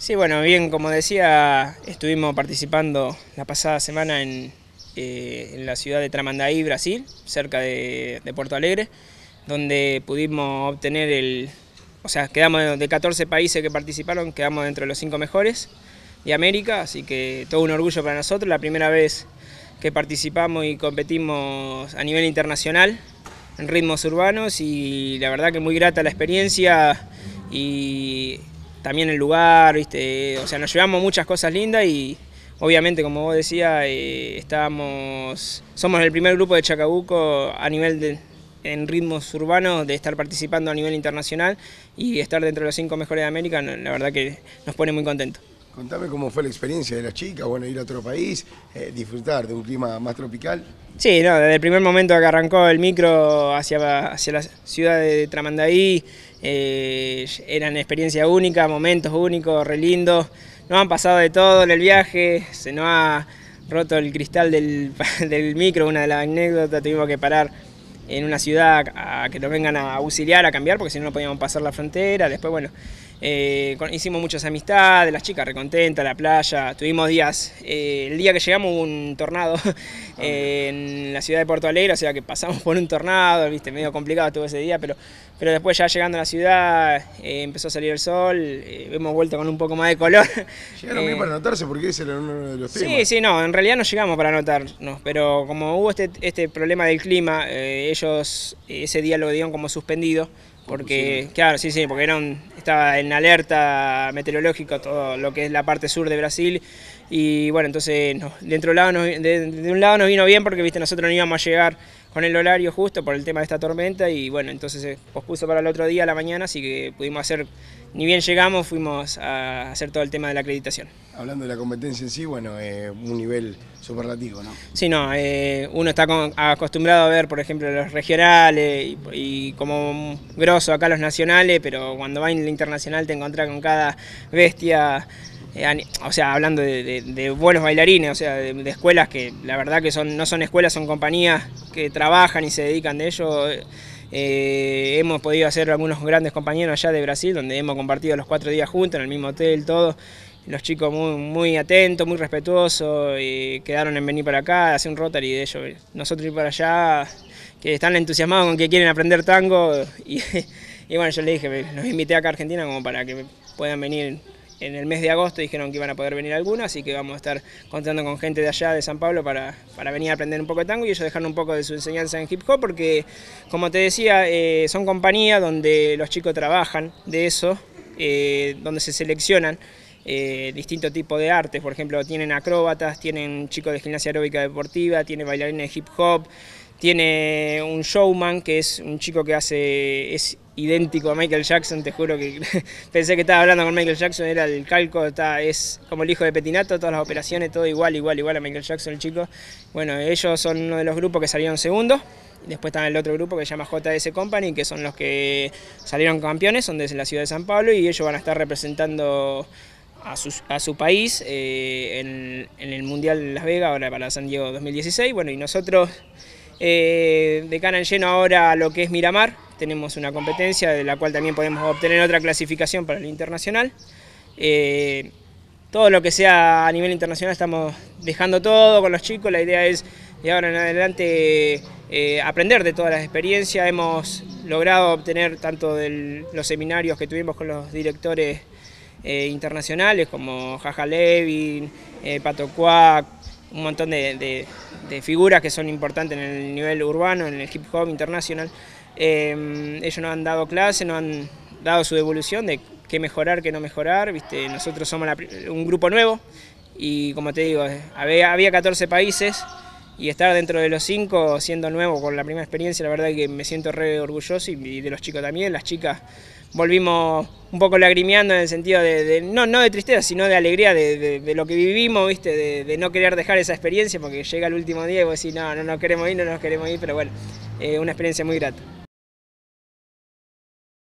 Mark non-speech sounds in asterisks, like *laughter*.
Sí, bueno, bien, como decía, estuvimos participando la pasada semana en, eh, la ciudad de Tramandaí, Brasil, cerca de, Puerto Alegre, donde pudimos obtener el... O sea, quedamos de 14 países que participaron, quedamos dentro de los 5 mejores de América, así que todo un orgullo para nosotros, la primera vez que participamos y competimos a nivel internacional en ritmos urbanos y la verdad que muy grata la experiencia y también el lugar, ¿viste? O sea, nos llevamos muchas cosas lindas y obviamente, como vos decías, eh, somos el primer grupo de Chacabuco a nivel de, en ritmos urbanos de estar participando a nivel internacional y estar dentro de los cinco mejores de América, la verdad que nos pone muy contentos. Contame cómo fue la experiencia de la chica, bueno, ir a otro país, eh, disfrutar de un clima más tropical. Sí, no, desde el primer momento que arrancó el micro hacia, hacia la ciudad de Tramandaí, eh, eran experiencia única, momentos únicos, re lindos. Nos han pasado de todo en el viaje, se nos ha roto el cristal del, *laughs* del micro, una de las anécdotas, tuvimos que parar en una ciudad a que nos vengan a auxiliar, a cambiar, porque si no, no podíamos pasar la frontera. Después, bueno, eh, hicimos muchas amistades, las chicas recontentas, la playa. Tuvimos días, eh, el día que llegamos hubo un tornado *laughs* ah, en la ciudad de puerto Alegre, o sea que pasamos por un tornado, viste, medio complicado estuvo ese día, pero, pero después ya llegando a la ciudad eh, empezó a salir el sol, hemos vuelto con un poco más de color. *laughs* Llegaron para anotarse porque ese era uno de los temas. Sí, sí, no, en realidad no llegamos para anotarnos, pero como hubo este, este problema del clima, ellos ese día lo dieron como suspendido, porque, claro, sí, sí, porque estaba en alerta meteorológica todo lo que es la parte sur de Brasil. Y bueno, entonces dentro de, lado de, un lado nos vino bien porque viste nosotros no íbamos a llegar con el horario justo por el tema de esta tormenta y bueno, entonces se pospuso para el otro día a la mañana, así que pudimos hacer, ni bien llegamos, fuimos a hacer todo el tema de la acreditación. Hablando de la competencia en sí, bueno, es eh, un nivel superlativo, ¿no? Sí, no, eh, uno está acostumbrado a ver, por ejemplo, los regionales y, y, como grosso acá los nacionales, pero cuando va en el internacional te encontrás con cada bestia eh, o sea, hablando de, buenos bailarines, o sea, de, escuelas que la verdad que son, no son escuelas, son compañías que trabajan y se dedican de ello. Eh, hemos podido hacer algunos grandes compañeros allá de Brasil, donde hemos compartido los cuatro días juntos, en el mismo hotel, todo. Los chicos muy, atentos, muy respetuosos, y quedaron en venir para acá, hacer un Rotary de ellos. Nosotros ir para allá, que están entusiasmados con que quieren aprender tango. Y, *laughs* bueno, yo les dije, los invité acá a Argentina como para que puedan venir en el mes de agosto dijeron que iban a poder venir algunos, así que vamos a estar contando con gente de allá, de San Pablo, para, venir a aprender un poco de tango y ellos dejaron un poco de su enseñanza en hip hop, porque como te decía, eh, son compañías donde los chicos trabajan de eso, eh, donde se seleccionan. Eh, distintos tipos de artes, por ejemplo, tienen acróbatas, tienen chicos de gimnasia aeróbica deportiva, tienen bailarines de hip hop, tiene un showman, que es un chico que hace... Es idéntico a Michael Jackson, te juro que *laughs* pensé que estaba hablando con Michael Jackson, era el calco, es como el hijo de Petinato, todas las operaciones, todo igual, igual, igual a Michael Jackson, el chico. Bueno, ellos son uno de los grupos que salieron segundos. Después está el otro grupo que se llama JS Company, que son los que salieron campeones, son desde la ciudad de San Pablo y ellos van a estar representando a su, a su país eh, en, en el Mundial de Las Vegas, ahora para San Diego 2016. Bueno, y nosotros eh, de cara en lleno ahora lo que es Miramar, tenemos una competencia de la cual también podemos obtener otra clasificación para el internacional. Eh, todo lo que sea a nivel internacional estamos dejando todo con los chicos, la idea es de ahora en adelante eh, aprender de todas las experiencias, hemos logrado obtener tanto de los seminarios que tuvimos con los directores internacionales como Jaja Levin, Pato Cuac, un montón de, figuras que son importantes en el nivel urbano, en el hip hop internacional. Em, ellos nos han dado clase, nos han dado su devolución de qué mejorar, qué no mejorar. ¿viste? Nosotros somos un grupo nuevo y como te digo, había 14 países y estar dentro de los cinco, siendo nuevo con la primera experiencia, la verdad que me siento re orgulloso y de los chicos también, las chicas volvimos un poco lagrimeando en el sentido de, no, no de tristeza, sino de alegría de, lo que vivimos, ¿viste? De, no querer dejar esa experiencia porque llega el último día y vos decís, no, no nos queremos ir, no nos queremos ir, pero bueno, eh, una experiencia muy grata.